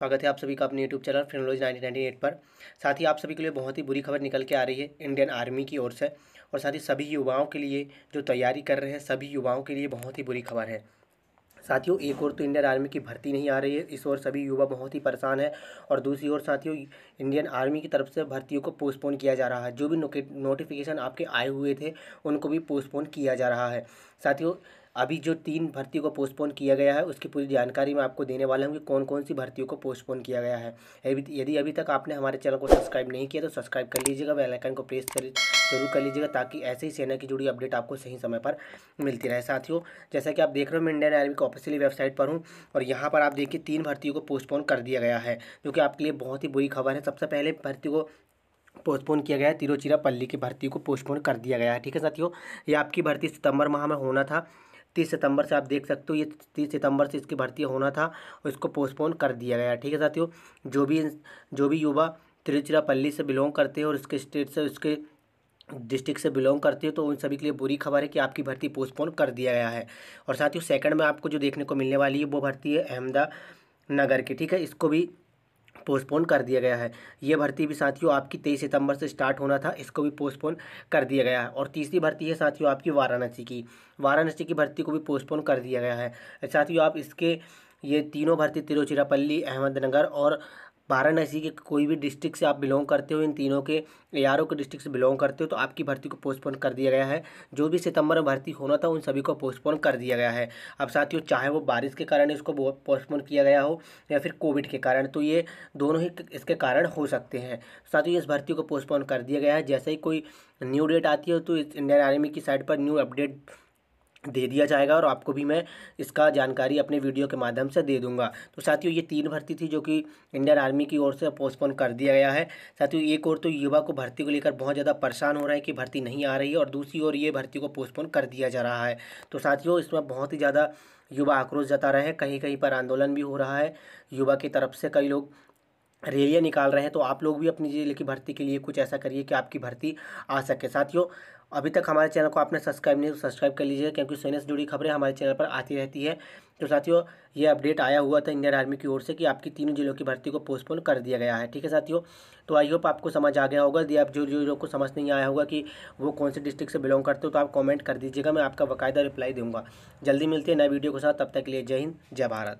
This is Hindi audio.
स्वागत है आप सभी का अपने YouTube channel Finology nineteen ninety eight पर साथ ही आप सभी के लिए बहुत ही बुरी खबर निकल के आ रही है इंडियन आर्मी की ओर से और साथ ही सभी युवाओं के लिए जो तैयारी कर रहे हैं सभी युवाओं के लिए बहुत ही बुरी खबर है साथियों एक और तो इंडियन आर्मी की भर्ती नहीं आ रही है इस ओर सभी युवा बहुत ही परेशान है और दूसरी ओर साथियों इंडियन आर्मी की तरफ से भर्तियों को पोस्टपोन किया जा रहा है जो भी नोटिफिकेशन आपके आए हुए थे उनको भी पोस्टपोन किया जा रहा है साथियों अभी जो तीन भर्ती को पोस्टपोन किया गया है उसकी पूरी जानकारी मैं आपको देने वाला हूँ कि कौन कौन सी भर्तियों को पोस्टपोन किया गया है यदि अभी तक आपने हमारे चैनल को सब्सक्राइब नहीं किया तो सब्सक्राइब कर लीजिएगा बेलाइकन को प्रेस कर जरूर कर लीजिएगा ताकि ऐसे ही सेना की जुड़ी अपडेट आपको सही समय पर मिलती रहे साथियों जैसा कि आप देख रहे हो मैं इंडियन आर्मी की ऑफिशियली वेबसाइट पर हूँ और यहाँ पर आप देखिए तीन भर्तियों को पोस्टपोन कर दिया गया है जो कि आपके लिए बहुत ही बुरी खबर है सबसे पहले भर्ती को पोस्टपोन किया गया है तिरुचिरापल्ली की भर्ती को पोस्टपोन कर दिया गया है ठीक है साथियों ये आपकी भर्ती सितंबर माह में होना था तीस सितंबर से आप देख सकते हो ये तीस सितंबर से इसकी भर्ती होना था और इसको पोस्टपोन कर दिया गया ठीक है साथियों जो भी जो भी युवा तिरुचिरापल्ली से बिलोंग करते हैं और उसके स्टेट से उसके डिस्ट्रिक्ट से बिलोंग करते हो तो उन सभी के लिए बुरी खबर है कि आपकी भर्ती पोस्टपोन कर दिया गया है और साथियों सेकंड में आपको जो देखने को मिलने वाली है वो भर्ती है अहमदा नगर की ठीक है इसको भी पोस्टपोन कर दिया गया है ये भर्ती भी साथियों आपकी तेईस सितंबर से स्टार्ट होना था इसको भी पोस्टपोन कर दिया गया है और तीसरी भर्ती है साथियों आपकी वाराणसी की वाराणसी की भर्ती को भी पोस्टपोन कर दिया गया है साथियों आप इसके ये तीनों भर्ती तिरुचिरापल्ली अहमदनगर और वाराणसी के कोई भी डिस्ट्रिक्ट से आप बिलोंग करते हो इन तीनों के एआरओ के डिस्ट्रिक्ट से बिलोंग करते हो तो आपकी भर्ती को पोस्टपोन कर दिया गया है जो भी सितंबर में भर्ती होना था उन सभी को पोस्टपोन कर दिया गया है अब साथियों चाहे वो बारिश के कारण इसको पोस्टपोन किया गया हो या फिर कोविड के कारण तो ये दोनों ही इसके कारण हो सकते हैं साथियों इस भर्ती को पोस्टपोन कर दिया गया है जैसे ही कोई न्यू डेट आती है तो इंडियन आर्मी की साइड पर न्यू अपडेट दे दिया जाएगा और आपको भी मैं इसका जानकारी अपने वीडियो के माध्यम से दे दूंगा तो साथियों ये तीन भर्ती थी जो कि इंडियन आर्मी की ओर से पोस्टपोन कर दिया गया है साथियों एक और तो युवा को भर्ती को लेकर बहुत ज़्यादा परेशान हो रहा है कि भर्ती नहीं आ रही है और दूसरी ओर ये भर्ती को पोस्टपोन कर दिया जा रहा है तो साथियों इसमें बहुत ही ज़्यादा युवा आक्रोश जता रहे हैं कहीं कहीं पर आंदोलन भी हो रहा है युवा की तरफ से कई लोग रैलियाँ निकाल रहे हैं तो आप लोग भी अपनी जिले की भर्ती के लिए कुछ ऐसा करिए कि आपकी भर्ती आ सके साथियों अभी तक हमारे चैनल को आपने सब्सक्राइब नहीं तो सब्सक्राइब कर लीजिए क्योंकि सैन्य से जुड़ी खबरें हमारे चैनल पर आती रहती है तो साथियों ये अपडेट आया हुआ था इंडियन आर्मी की ओर से कि आपकी तीनों जिलों की भर्ती को पोस्टपोन कर दिया गया है ठीक है साथियों तो आई होप आपको समझ आ गया होगा यदि आप जो जो लोग को समझ नहीं आया होगा कि वो कौन से डिस्ट्रिक्ट से बिलोंग करते हो तो आप कॉमेंट कर दीजिएगा मैं आपका बाकायदा रिप्लाई दूंगा जल्दी मिलती है नए वीडियो के साथ तब तक के लिए जय हिंद जय भारत